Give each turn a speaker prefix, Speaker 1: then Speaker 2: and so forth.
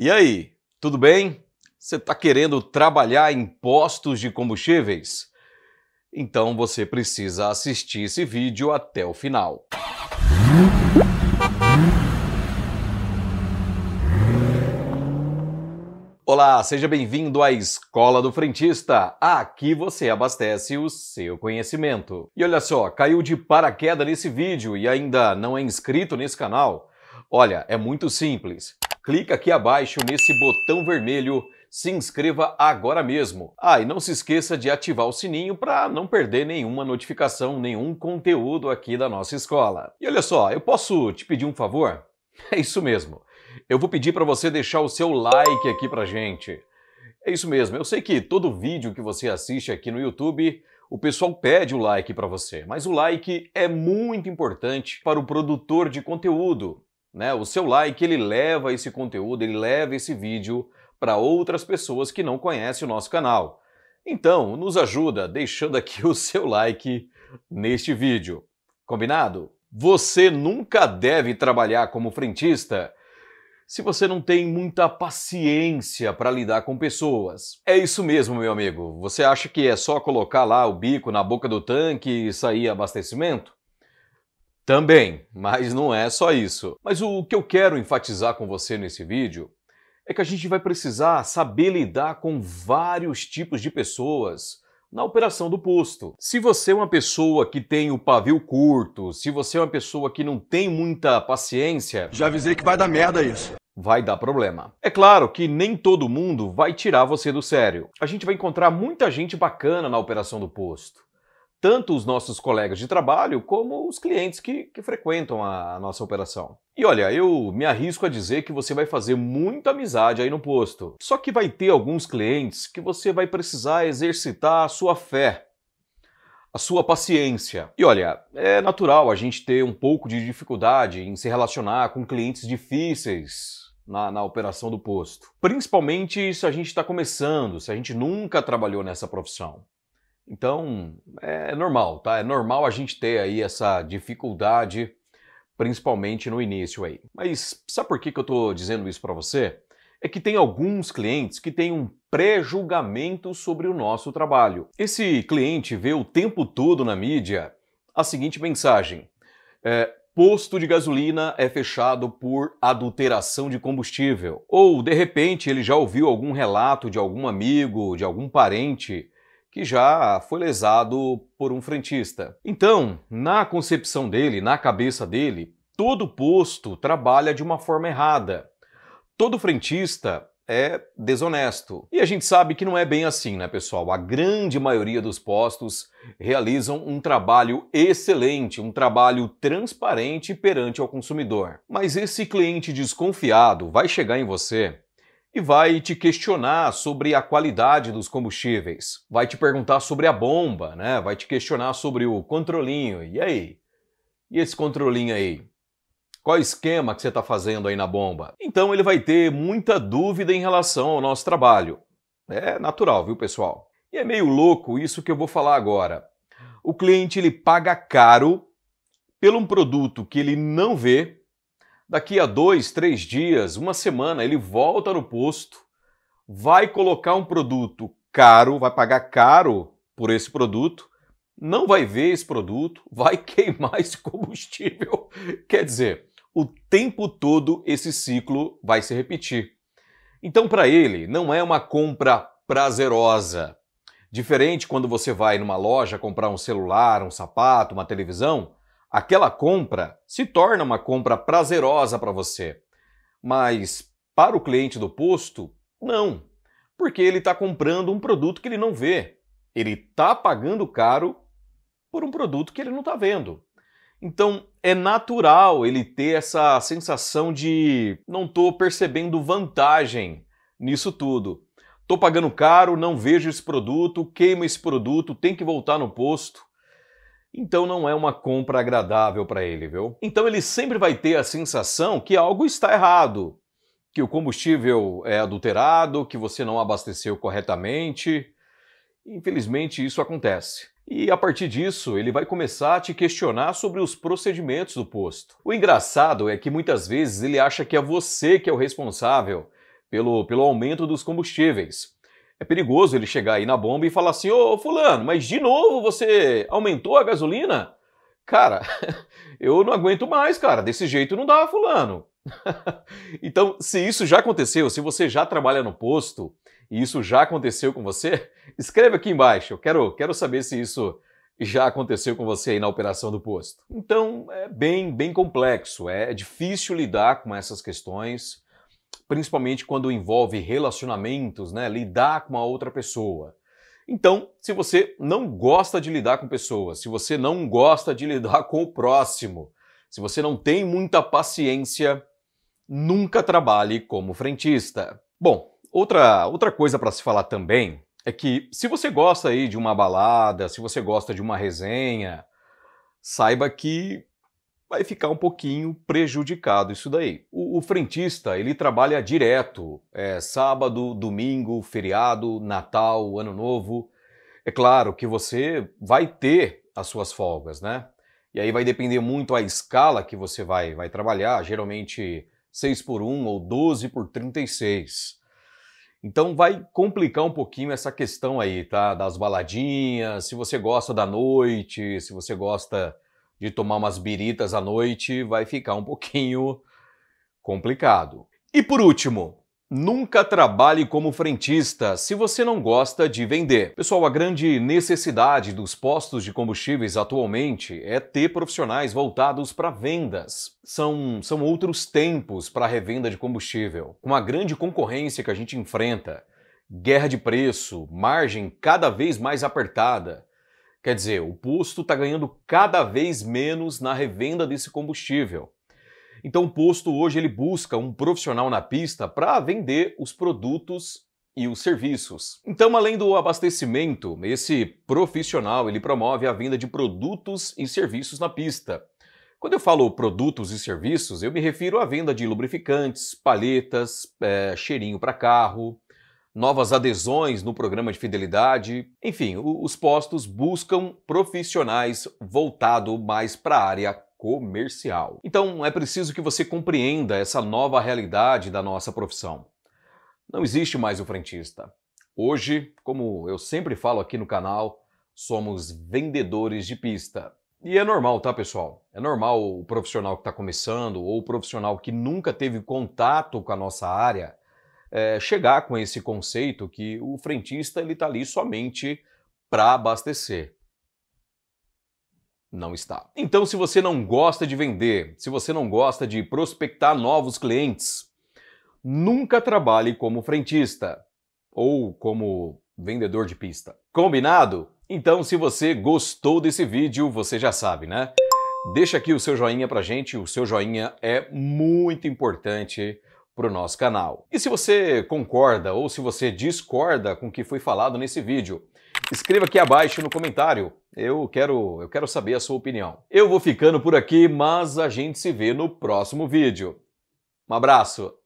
Speaker 1: E aí, tudo bem? Você está querendo trabalhar em postos de combustíveis? Então você precisa assistir esse vídeo até o final. Olá, seja bem-vindo à Escola do Frentista. Aqui você abastece o seu conhecimento. E olha só, caiu de paraquedas nesse vídeo e ainda não é inscrito nesse canal? Olha, é muito simples clica aqui abaixo nesse botão vermelho se inscreva agora mesmo. Ah, e não se esqueça de ativar o sininho para não perder nenhuma notificação, nenhum conteúdo aqui da nossa escola. E olha só, eu posso te pedir um favor? É isso mesmo. Eu vou pedir para você deixar o seu like aqui pra gente. É isso mesmo. Eu sei que todo vídeo que você assiste aqui no YouTube, o pessoal pede o like para você, mas o like é muito importante para o produtor de conteúdo né? O seu like ele leva esse conteúdo, ele leva esse vídeo para outras pessoas que não conhecem o nosso canal. Então, nos ajuda deixando aqui o seu like neste vídeo. Combinado? Você nunca deve trabalhar como frentista se você não tem muita paciência para lidar com pessoas. É isso mesmo, meu amigo. Você acha que é só colocar lá o bico na boca do tanque e sair abastecimento? Também, mas não é só isso. Mas o que eu quero enfatizar com você nesse vídeo é que a gente vai precisar saber lidar com vários tipos de pessoas na operação do posto. Se você é uma pessoa que tem o pavio curto, se você é uma pessoa que não tem muita paciência. Já avisei que vai dar merda isso vai dar problema. É claro que nem todo mundo vai tirar você do sério. A gente vai encontrar muita gente bacana na operação do posto tanto os nossos colegas de trabalho como os clientes que, que frequentam a, a nossa operação. E olha, eu me arrisco a dizer que você vai fazer muita amizade aí no posto. Só que vai ter alguns clientes que você vai precisar exercitar a sua fé, a sua paciência. E olha, é natural a gente ter um pouco de dificuldade em se relacionar com clientes difíceis. Na, na operação do posto. Principalmente se a gente está começando, se a gente nunca trabalhou nessa profissão. Então, é normal, tá? É normal a gente ter aí essa dificuldade, principalmente no início aí. Mas sabe por que, que eu tô dizendo isso para você? É que tem alguns clientes que têm um pré-julgamento sobre o nosso trabalho. Esse cliente vê o tempo todo na mídia a seguinte mensagem: é, posto de gasolina é fechado por adulteração de combustível. Ou, de repente, ele já ouviu algum relato de algum amigo, de algum parente que já foi lesado por um frentista. Então, na concepção dele, na cabeça dele, todo posto trabalha de uma forma errada. Todo frentista é desonesto. E a gente sabe que não é bem assim, né, pessoal? A grande maioria dos postos realizam um trabalho excelente, um trabalho transparente perante ao consumidor. Mas esse cliente desconfiado vai chegar em você e vai te questionar sobre a qualidade dos combustíveis, vai te perguntar sobre a bomba, né? Vai te questionar sobre o controlinho. E aí? E esse controlinho aí? Qual o esquema que você está fazendo aí na bomba? Então ele vai ter muita dúvida em relação ao nosso trabalho. É natural, viu, pessoal? E é meio louco isso que eu vou falar agora. O cliente ele paga caro pelo um produto que ele não vê Daqui a dois, três dias, uma semana, ele volta no posto, vai colocar um produto caro, vai pagar caro por esse produto, não vai ver esse produto, vai queimar esse combustível. Quer dizer, o tempo todo esse ciclo vai se repetir. Então, para ele, não é uma compra prazerosa. Diferente quando você vai numa loja comprar um celular, um sapato, uma televisão, aquela compra se torna uma compra prazerosa para você. Mas para o cliente do posto, não, porque ele está comprando um produto que ele não vê. Ele está pagando caro por um produto que ele não está vendo. Então é natural ele ter essa sensação de não estou percebendo vantagem nisso tudo. Estou pagando caro, não vejo esse produto, queima esse produto, tem que voltar no posto. Então não é uma compra agradável para ele, viu? Então ele sempre vai ter a sensação que algo está errado, que o combustível é adulterado, que você não abasteceu corretamente. Infelizmente isso acontece. E a partir disso, ele vai começar a te questionar sobre os procedimentos do posto. O engraçado é que muitas vezes ele acha que é você que é o responsável pelo, pelo aumento dos combustíveis. É perigoso ele chegar aí na bomba e falar assim: ô, Fulano, mas de novo você aumentou a gasolina? Cara, eu não aguento mais, cara, desse jeito não dá, Fulano. então, se isso já aconteceu, se você já trabalha no posto e isso já aconteceu com você, escreve aqui embaixo. Eu quero, quero saber se isso já aconteceu com você aí na operação do posto. Então, é bem, bem complexo, é difícil lidar com essas questões principalmente quando envolve relacionamentos, né? Lidar com a outra pessoa. Então, se você não gosta de lidar com pessoas, se você não gosta de lidar com o próximo, se você não tem muita paciência, nunca trabalhe como frentista. Bom, outra, outra coisa para se falar também é que se você gosta aí de uma balada, se você gosta de uma resenha, saiba que vai ficar um pouquinho prejudicado isso daí. O, o frentista, ele trabalha direto, é, sábado, domingo, feriado, Natal, Ano Novo. É claro que você vai ter as suas folgas, né? E aí vai depender muito a escala que você vai, vai trabalhar, geralmente 6 por 1 ou 12 por 36. Então vai complicar um pouquinho essa questão aí, tá? Das baladinhas, se você gosta da noite, se você gosta de tomar umas biritas à noite vai ficar um pouquinho complicado. E por último, Nunca trabalhe como frentista se você não gosta de vender. Pessoal, a grande necessidade dos postos de combustíveis atualmente é ter profissionais voltados para vendas. São, são outros tempos para a revenda de combustível. Com a grande concorrência que a gente enfrenta, guerra de preço, margem cada vez mais apertada, Quer dizer, o posto está ganhando cada vez menos na revenda desse combustível. Então o posto hoje ele busca um profissional na pista para vender os produtos e os serviços. Então, além do abastecimento, esse profissional ele promove a venda de produtos e serviços na pista. Quando eu falo produtos e serviços, eu me refiro à venda de lubrificantes, palhetas, é, eh, cheirinho para carro, novas adesões no programa de fidelidade. Enfim, os postos buscam profissionais voltado mais para a área comercial. Então, é preciso que você compreenda essa nova realidade da nossa profissão. Não existe mais o frentista. Hoje, como eu sempre falo aqui no canal, somos vendedores de pista. E é normal, tá, pessoal? É normal o profissional que está começando ou o profissional que nunca teve contato com a nossa área é, chegar com esse conceito que o frentista ele está ali somente para abastecer. Não está. Então, se você não gosta de vender, se você não gosta de prospectar novos clientes, nunca trabalhe como frentista ou como vendedor de pista. Combinado? Então, se você gostou desse vídeo, você já sabe, né? Deixa aqui o seu joinha pra gente, o seu joinha é muito importante para o nosso canal. E se você concorda ou se você discorda com o que foi falado nesse vídeo, escreva aqui abaixo no comentário. Eu quero, eu quero saber a sua opinião. Eu vou ficando por aqui, mas a gente se vê no próximo vídeo. Um abraço!